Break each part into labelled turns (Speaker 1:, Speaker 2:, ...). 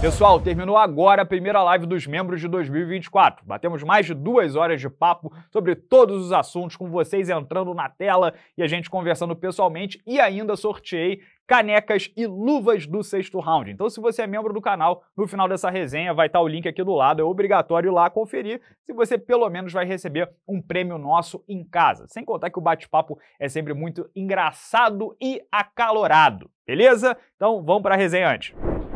Speaker 1: Pessoal, terminou agora a primeira live dos membros de 2024. Batemos mais de duas horas de papo sobre todos os assuntos, com vocês entrando na tela e a gente conversando pessoalmente. E ainda sorteei canecas e luvas do sexto round. Então, se você é membro do canal, no final dessa resenha vai estar o link aqui do lado, é obrigatório ir lá conferir, se você pelo menos vai receber um prêmio nosso em casa. Sem contar que o bate-papo é sempre muito engraçado e acalorado, beleza? Então, vamos para a resenha antes.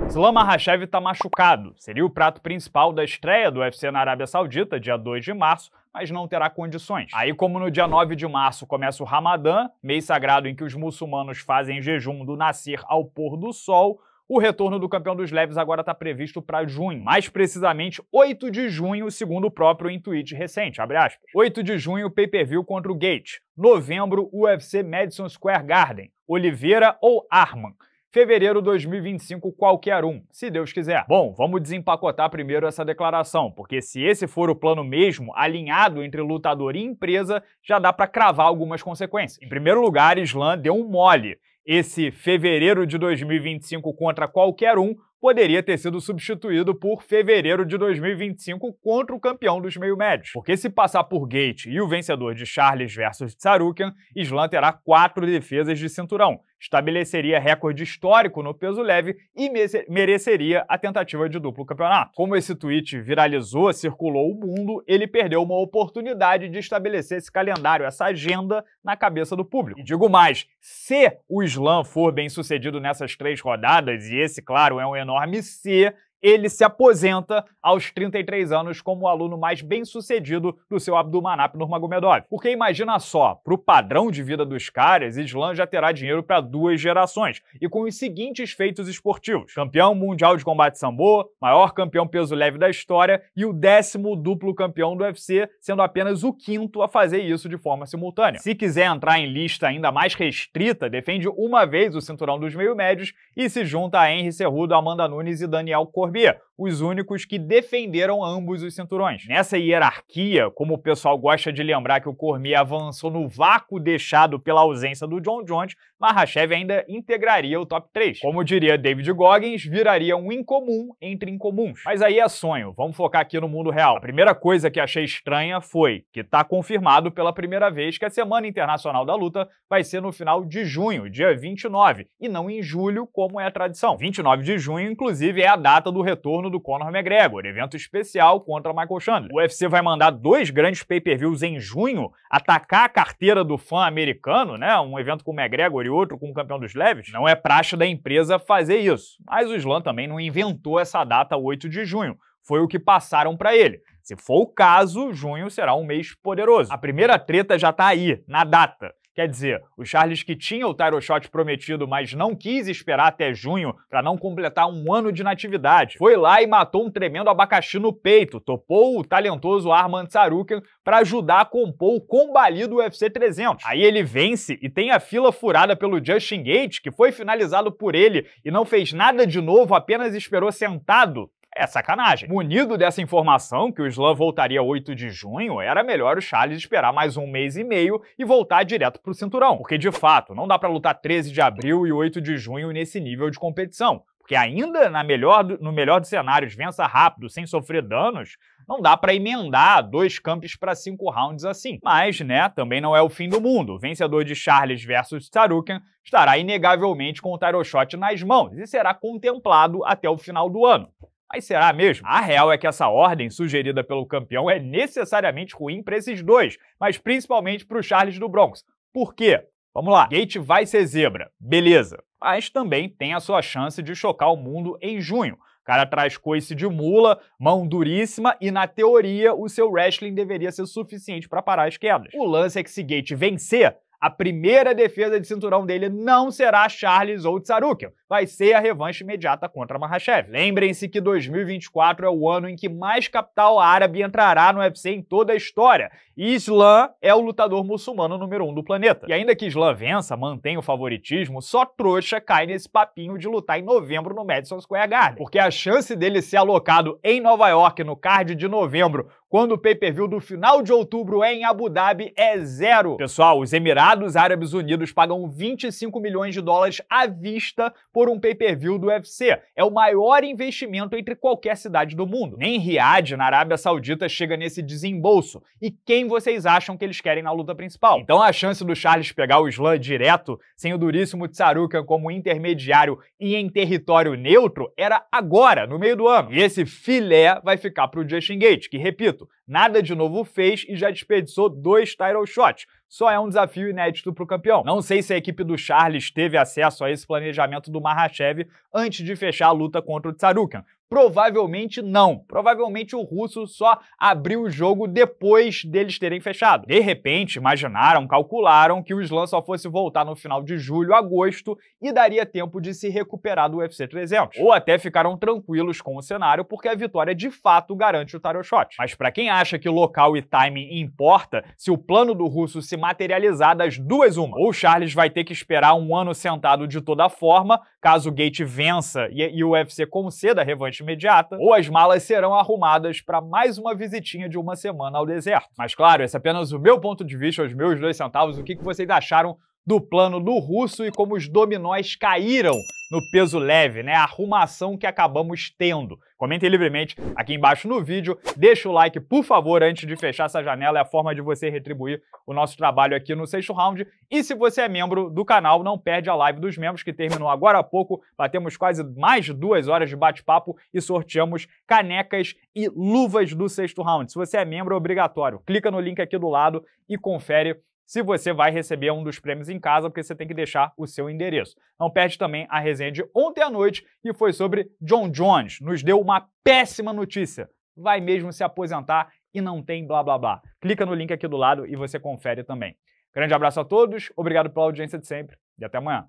Speaker 1: Islam Makhachev está machucado. Seria o prato principal da estreia do UFC na Arábia Saudita, dia 2 de março, mas não terá condições. Aí, como no dia 9 de março começa o Ramadã, mês sagrado em que os muçulmanos fazem jejum do nascer ao pôr do sol, o retorno do campeão dos leves agora está previsto para junho, mais precisamente 8 de junho, segundo o próprio Intuit recente, abre aspas. 8 de junho, pay-per-view contra o Gate. Novembro, UFC Madison Square Garden. Oliveira ou Arman fevereiro de 2025 qualquer um, se Deus quiser. Bom, vamos desempacotar primeiro essa declaração, porque se esse for o plano mesmo, alinhado entre lutador e empresa, já dá para cravar algumas consequências. Em primeiro lugar, Slam deu um mole. Esse fevereiro de 2025 contra qualquer um poderia ter sido substituído por fevereiro de 2025 contra o campeão dos meio-médios. Porque se passar por Gate e o vencedor de Charles versus Tsarukian, Slam terá quatro defesas de cinturão estabeleceria recorde histórico no peso leve e mereceria a tentativa de duplo campeonato. Como esse tweet viralizou, circulou o mundo, ele perdeu uma oportunidade de estabelecer esse calendário, essa agenda na cabeça do público. E digo mais, se o slam for bem sucedido nessas três rodadas, e esse, claro, é um enorme se, ele se aposenta aos 33 anos como o aluno mais bem-sucedido do seu Abdulmanap Nurmagomedov. Porque imagina só, para o padrão de vida dos caras, Islam já terá dinheiro para duas gerações e com os seguintes feitos esportivos: campeão mundial de combate sambo, maior campeão peso leve da história e o décimo duplo campeão do UFC, sendo apenas o quinto a fazer isso de forma simultânea. Se quiser entrar em lista ainda mais restrita, defende uma vez o cinturão dos meio médios e se junta a Henry Cerrudo, Amanda Nunes e Daniel Cormier Columbia os únicos que defenderam ambos os cinturões. Nessa hierarquia, como o pessoal gosta de lembrar que o Cormier avançou no vácuo deixado pela ausência do John Jones, Mahashev ainda integraria o top 3. Como diria David Goggins, viraria um incomum entre incomuns. Mas aí é sonho, vamos focar aqui no mundo real. A primeira coisa que achei estranha foi que está confirmado pela primeira vez que a Semana Internacional da Luta vai ser no final de junho, dia 29, e não em julho, como é a tradição. 29 de junho, inclusive, é a data do retorno retorno do Conor McGregor, evento especial contra Michael Chandler. O UFC vai mandar dois grandes pay-per-views em junho atacar a carteira do fã americano, né? Um evento com o McGregor e outro com o campeão dos leves. Não é praxe da empresa fazer isso. Mas o Slam também não inventou essa data 8 de junho. Foi o que passaram para ele. Se for o caso, junho será um mês poderoso. A primeira treta já tá aí, na data. Quer dizer, o Charles que tinha o title shot prometido, mas não quis esperar até junho para não completar um ano de natividade, foi lá e matou um tremendo abacaxi no peito, topou o talentoso Armand Tsarukian para ajudar a compor o combalido UFC 300. Aí ele vence e tem a fila furada pelo Justin Gates, que foi finalizado por ele e não fez nada de novo, apenas esperou sentado é sacanagem. Munido dessa informação que o Slam voltaria 8 de junho, era melhor o Charles esperar mais um mês e meio e voltar direto pro cinturão. Porque de fato, não dá para lutar 13 de abril e 8 de junho nesse nível de competição. Porque ainda na melhor, no melhor dos cenários, vença rápido, sem sofrer danos, não dá para emendar dois campos para cinco rounds assim. Mas, né, também não é o fim do mundo. O vencedor de Charles versus Sarukian estará inegavelmente com o Tyroshot nas mãos e será contemplado até o final do ano. Mas será mesmo? A real é que essa ordem sugerida pelo campeão é necessariamente ruim para esses dois, mas principalmente para o Charles do Bronx. Por quê? Vamos lá, Gate vai ser zebra, beleza. Mas também tem a sua chance de chocar o mundo em junho. O cara traz coice de mula, mão duríssima e, na teoria, o seu wrestling deveria ser suficiente para parar as quedas. O lance é que se Gate vencer, a primeira defesa de cinturão dele não será Charles ou Tsarukian, vai ser a revanche imediata contra Mahashev. Lembrem-se que 2024 é o ano em que mais capital árabe entrará no UFC em toda a história, e Islam é o lutador muçulmano número um do planeta. E ainda que Islam vença, mantenha o favoritismo, só trouxa cai nesse papinho de lutar em novembro no Madison Square Garden, porque a chance dele ser alocado em Nova York no card de novembro quando o pay-per-view do final de outubro é em Abu Dhabi, é zero. Pessoal, os Emirados Árabes Unidos pagam 25 milhões de dólares à vista por um pay-per-view do UFC. É o maior investimento entre qualquer cidade do mundo. Nem Riad, na Arábia Saudita, chega nesse desembolso. E quem vocês acham que eles querem na luta principal? Então a chance do Charles pegar o slam direto, sem o duríssimo Tsarukan como intermediário e em território neutro, era agora, no meio do ano. E esse filé vai ficar pro Justin Gate, que, repito, Nada de novo fez e já desperdiçou dois title shots. Só é um desafio inédito para o campeão. Não sei se a equipe do Charles teve acesso a esse planejamento do Mahashev antes de fechar a luta contra o Tsarukian, Provavelmente não. Provavelmente o russo só abriu o jogo depois deles terem fechado. De repente, imaginaram, calcularam que o slam só fosse voltar no final de julho, agosto e daria tempo de se recuperar do UFC 300. Ou até ficaram tranquilos com o cenário porque a vitória de fato garante o tarot shot. Mas para quem acha que local e timing importa, se o plano do russo se materializar das duas uma, ou o Charles vai ter que esperar um ano sentado de toda forma, caso o Gate vença e, e o UFC conceda a revanche imediata, ou as malas serão arrumadas para mais uma visitinha de uma semana ao deserto. Mas claro, esse é apenas o meu ponto de vista, os meus dois centavos, o que, que vocês acharam do plano do russo e como os dominóis caíram no peso leve, né? A arrumação que acabamos tendo. Comentem livremente aqui embaixo no vídeo, deixa o like, por favor, antes de fechar essa janela, é a forma de você retribuir o nosso trabalho aqui no Sexto Round. E se você é membro do canal, não perde a live dos membros, que terminou agora há pouco. Batemos quase mais de duas horas de bate-papo e sorteamos canecas e luvas do Sexto Round. Se você é membro, é obrigatório. Clica no link aqui do lado e confere se você vai receber um dos prêmios em casa, porque você tem que deixar o seu endereço. Não perde também a resenha de ontem à noite, que foi sobre John Jones. Nos deu uma péssima notícia. Vai mesmo se aposentar e não tem blá blá blá. Clica no link aqui do lado e você confere também. Grande abraço a todos, obrigado pela audiência de sempre e até amanhã.